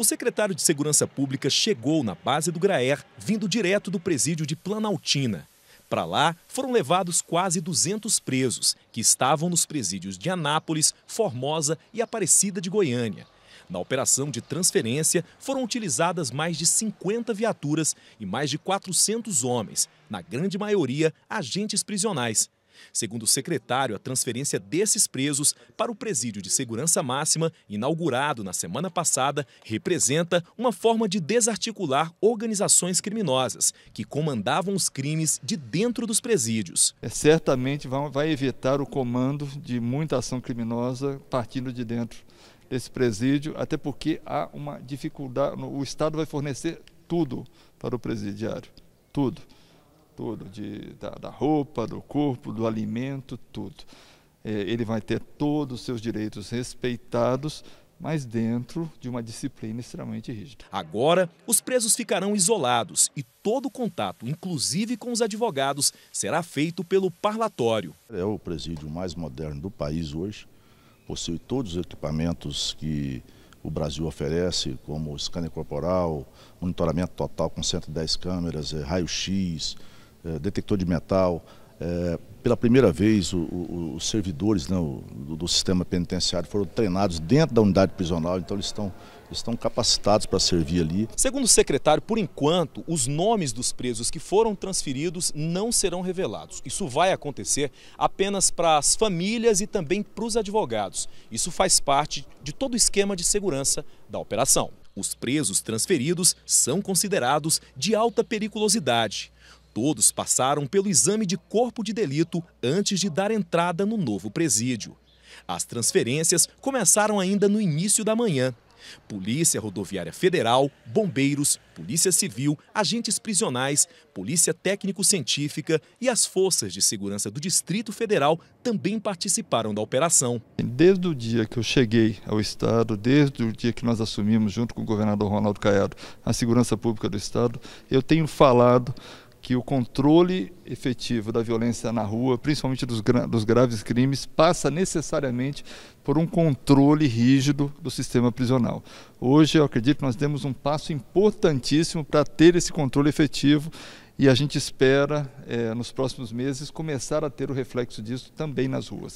O secretário de Segurança Pública chegou na base do Graer, vindo direto do presídio de Planaltina. Para lá foram levados quase 200 presos, que estavam nos presídios de Anápolis, Formosa e Aparecida de Goiânia. Na operação de transferência foram utilizadas mais de 50 viaturas e mais de 400 homens, na grande maioria agentes prisionais. Segundo o secretário, a transferência desses presos para o presídio de segurança máxima, inaugurado na semana passada, representa uma forma de desarticular organizações criminosas que comandavam os crimes de dentro dos presídios. É, certamente vai evitar o comando de muita ação criminosa partindo de dentro desse presídio, até porque há uma dificuldade, o Estado vai fornecer tudo para o presidiário, tudo tudo, de, da, da roupa, do corpo, do alimento, tudo. É, ele vai ter todos os seus direitos respeitados, mas dentro de uma disciplina extremamente rígida. Agora, os presos ficarão isolados e todo contato, inclusive com os advogados, será feito pelo parlatório. É o presídio mais moderno do país hoje, possui todos os equipamentos que o Brasil oferece, como scanner corporal, monitoramento total com 110 câmeras, é, raio-x, eh, detector de metal. Eh, pela primeira vez, os servidores né, do, sistema penitenciário foram treinados dentro da unidade prisional, então eles estão, estão capacitados para servir ali. Segundo o secretário, por enquanto, os nomes dos presos que foram transferidos não serão revelados. Isso vai acontecer apenas para as famílias e também para os advogados. Isso faz parte de todo o esquema de segurança da operação. Os presos transferidos são considerados de alta periculosidade. Todos passaram pelo exame de corpo de delito antes de dar entrada no novo presídio. As transferências começaram ainda no início da manhã. Polícia Rodoviária Federal, bombeiros, Polícia Civil, agentes prisionais, Polícia Técnico-Científica e as forças de segurança do Distrito Federal também participaram da operação. Desde o dia que eu cheguei ao Estado, desde o dia que nós assumimos, junto com o governador Ronaldo Caiado, a segurança pública do Estado, eu tenho falado que o controle efetivo da violência na rua, principalmente dos, gra dos, graves crimes, passa necessariamente por um controle rígido do sistema prisional. Hoje, eu acredito que nós demos um passo importantíssimo para ter esse controle efetivo e a gente espera, é, nos próximos meses, começar a ter o reflexo disso também nas ruas.